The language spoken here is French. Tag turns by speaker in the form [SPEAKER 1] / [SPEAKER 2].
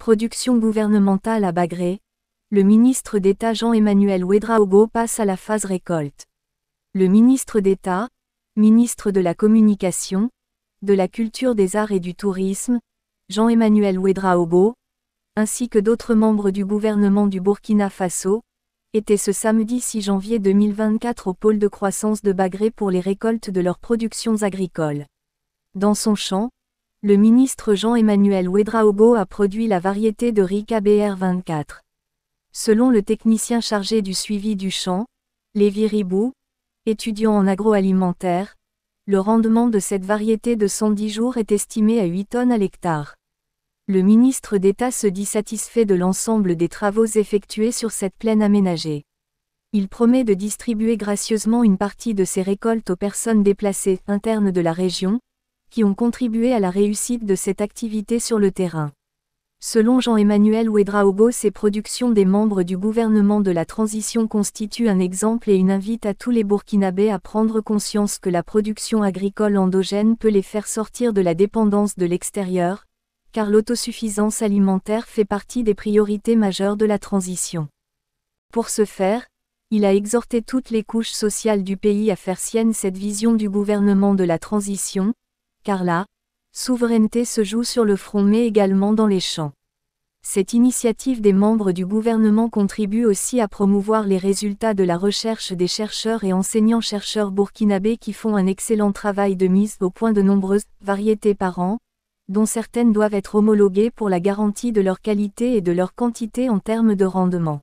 [SPEAKER 1] Production gouvernementale à Bagré, le ministre d'État Jean-Emmanuel Ouedraogo passe à la phase récolte. Le ministre d'État, ministre de la Communication, de la Culture des Arts et du Tourisme, Jean-Emmanuel Ouedraogo, ainsi que d'autres membres du gouvernement du Burkina Faso, étaient ce samedi 6 janvier 2024 au pôle de croissance de Bagré pour les récoltes de leurs productions agricoles. Dans son champ, le ministre Jean-Emmanuel Ouedraogo a produit la variété de riz kbr 24 Selon le technicien chargé du suivi du champ, Lévi Ribou, étudiant en agroalimentaire, le rendement de cette variété de 110 jours est estimé à 8 tonnes à l'hectare. Le ministre d'État se dit satisfait de l'ensemble des travaux effectués sur cette plaine aménagée. Il promet de distribuer gracieusement une partie de ses récoltes aux personnes déplacées internes de la région, qui ont contribué à la réussite de cette activité sur le terrain. Selon Jean-Emmanuel Ouedraogo, ces productions des membres du gouvernement de la transition constituent un exemple et une invite à tous les Burkinabés à prendre conscience que la production agricole endogène peut les faire sortir de la dépendance de l'extérieur, car l'autosuffisance alimentaire fait partie des priorités majeures de la transition. Pour ce faire, il a exhorté toutes les couches sociales du pays à faire sienne cette vision du gouvernement de la transition, car la souveraineté se joue sur le front mais également dans les champs. Cette initiative des membres du gouvernement contribue aussi à promouvoir les résultats de la recherche des chercheurs et enseignants-chercheurs burkinabés qui font un excellent travail de mise au point de nombreuses variétés par an, dont certaines doivent être homologuées pour la garantie de leur qualité et de leur quantité en termes de rendement.